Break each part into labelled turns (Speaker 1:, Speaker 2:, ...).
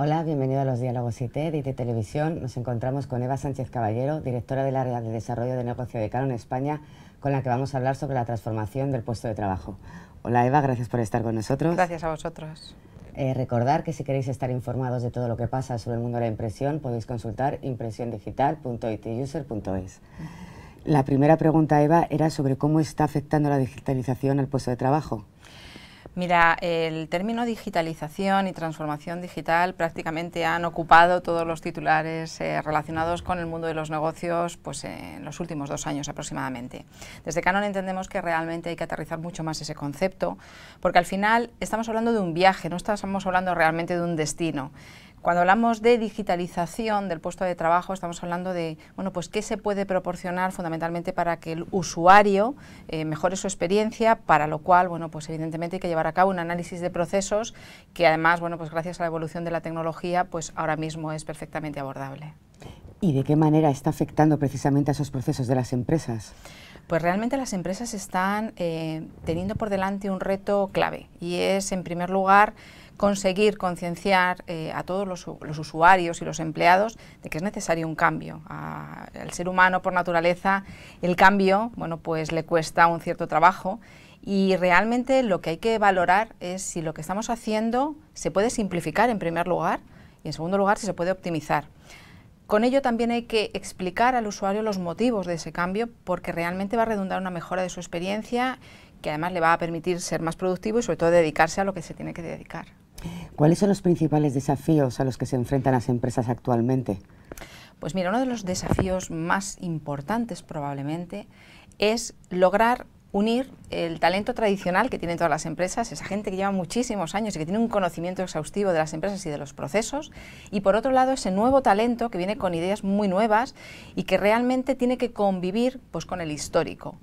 Speaker 1: Hola, bienvenido a los Diálogos IT de IT Televisión. Nos encontramos con Eva Sánchez Caballero, directora del área de desarrollo de negocio de en España, con la que vamos a hablar sobre la transformación del puesto de trabajo. Hola Eva, gracias por estar con nosotros. Gracias a vosotros. Eh, recordar que si queréis estar informados de todo lo que pasa sobre el mundo de la impresión, podéis consultar impresiondigital.ituser.es. La primera pregunta, Eva, era sobre cómo está afectando la digitalización al puesto de trabajo. Mira,
Speaker 2: el término digitalización y transformación digital prácticamente han ocupado todos los titulares eh, relacionados con el mundo de los negocios pues, en los últimos dos años aproximadamente. Desde Canon entendemos que realmente hay que aterrizar mucho más ese concepto, porque al final estamos hablando de un viaje, no estamos hablando realmente de un destino. Cuando hablamos de digitalización del puesto de trabajo, estamos hablando de, bueno, pues qué se puede proporcionar fundamentalmente para que el usuario eh, mejore su experiencia, para lo cual, bueno, pues evidentemente hay que llevar a cabo un análisis de procesos que además, bueno, pues gracias a la evolución de la tecnología, pues ahora mismo es perfectamente abordable.
Speaker 1: ¿Y de qué manera está afectando precisamente a esos procesos de las empresas?
Speaker 2: Pues realmente las empresas están eh, teniendo por delante un reto clave y es, en primer lugar, conseguir concienciar eh, a todos los, usuarios y los empleados de que es necesario un cambio. al ser humano, por naturaleza, el cambio, bueno, pues le cuesta un cierto trabajo y realmente lo que hay que valorar es si lo que estamos haciendo se puede simplificar en primer lugar y en segundo lugar si se puede optimizar. Con ello también hay que explicar al usuario los motivos de ese cambio porque realmente va a redundar una mejora de su experiencia que además le va a permitir ser más productivo y sobre todo dedicarse a lo que se tiene que dedicar.
Speaker 1: ¿Cuáles son los principales desafíos a los que se enfrentan las empresas actualmente?
Speaker 2: Pues mira, uno de los desafíos más importantes probablemente es lograr unir el talento tradicional que tienen todas las empresas, esa gente que lleva muchísimos años y que tiene un conocimiento exhaustivo de las empresas y de los procesos, y por otro lado ese nuevo talento que viene con ideas muy nuevas y que realmente tiene que convivir pues, con el histórico.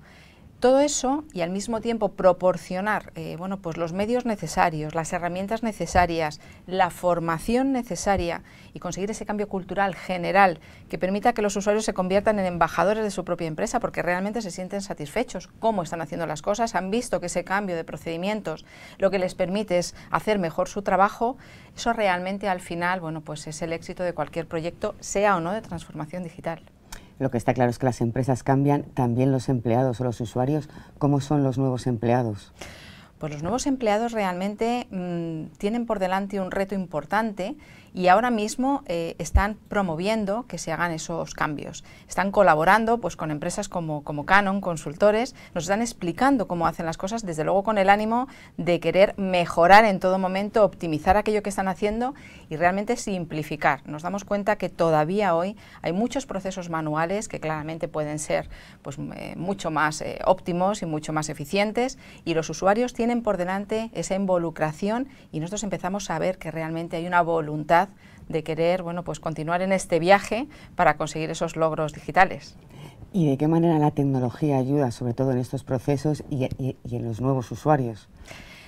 Speaker 2: Todo eso y al mismo tiempo proporcionar eh, bueno, pues los medios necesarios, las herramientas necesarias, la formación necesaria y conseguir ese cambio cultural general que permita que los usuarios se conviertan en embajadores de su propia empresa porque realmente se sienten satisfechos cómo están haciendo las cosas, han visto que ese cambio de procedimientos lo que les permite es hacer mejor su trabajo, eso realmente al final bueno, pues es el éxito de cualquier proyecto, sea o no de transformación digital.
Speaker 1: Lo que está claro es que las empresas cambian, también los empleados o los usuarios, ¿cómo son los nuevos empleados?
Speaker 2: Pues los nuevos empleados realmente mm, tienen por delante un reto importante y ahora mismo eh, están promoviendo que se hagan esos cambios. Están colaborando pues, con empresas como, como Canon, consultores, nos están explicando cómo hacen las cosas, desde luego con el ánimo de querer mejorar en todo momento, optimizar aquello que están haciendo y realmente simplificar. Nos damos cuenta que todavía hoy hay muchos procesos manuales que claramente pueden ser pues, eh, mucho más eh, óptimos y mucho más eficientes y los usuarios tienen tienen por delante esa involucración y nosotros empezamos a ver que realmente hay una voluntad de querer bueno, pues continuar en este viaje para conseguir esos logros digitales.
Speaker 1: ¿Y de qué manera la tecnología ayuda, sobre todo en estos procesos y en los nuevos usuarios?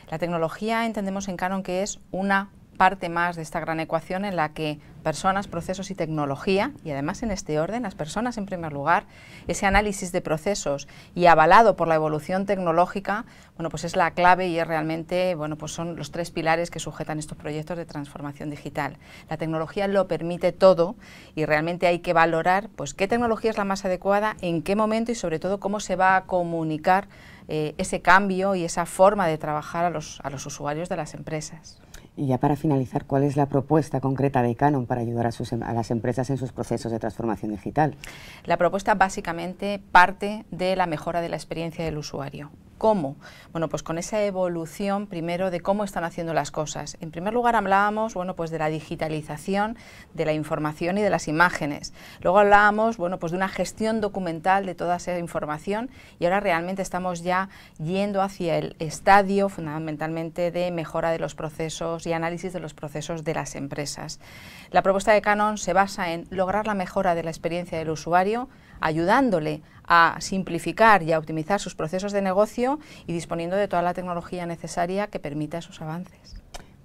Speaker 2: La tecnología entendemos en Canon que es una parte más de esta gran ecuación en la que personas, procesos y tecnología, y además en este orden, las personas en primer lugar, ese análisis de procesos y avalado por la evolución tecnológica, bueno, pues es la clave y es realmente, bueno, pues son los tres pilares que sujetan estos proyectos de transformación digital. La tecnología lo permite todo y realmente hay que valorar, pues, qué tecnología es la más adecuada, en qué momento y sobre todo cómo se va a comunicar eh, ese cambio y esa forma de trabajar a los, a los usuarios de las empresas.
Speaker 1: Y ya para finalizar, ¿cuál es la propuesta concreta de Canon para ayudar a, sus, em, a, las empresas en sus procesos de transformación digital?
Speaker 2: La propuesta básicamente parte de la mejora de la experiencia del usuario. ¿Cómo? Bueno, pues con esa evolución primero de cómo están haciendo las cosas. En primer lugar hablábamos, bueno, pues de la digitalización de la información y de las imágenes. Luego hablábamos, bueno, pues de una gestión documental de toda esa información y ahora realmente estamos ya yendo hacia el estadio fundamentalmente de mejora de los procesos y análisis de los procesos de las empresas. La propuesta de Canon se basa en lograr la mejora de la experiencia del usuario ayudándole a simplificar y a optimizar sus procesos de negocio y disponiendo de toda la tecnología necesaria que permita esos
Speaker 1: avances.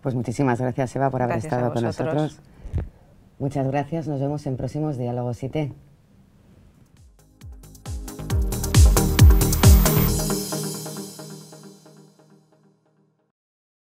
Speaker 1: Pues muchísimas gracias, Eva, por haber estado con nosotros. Muchas gracias, nos vemos en próximos Diálogos IT.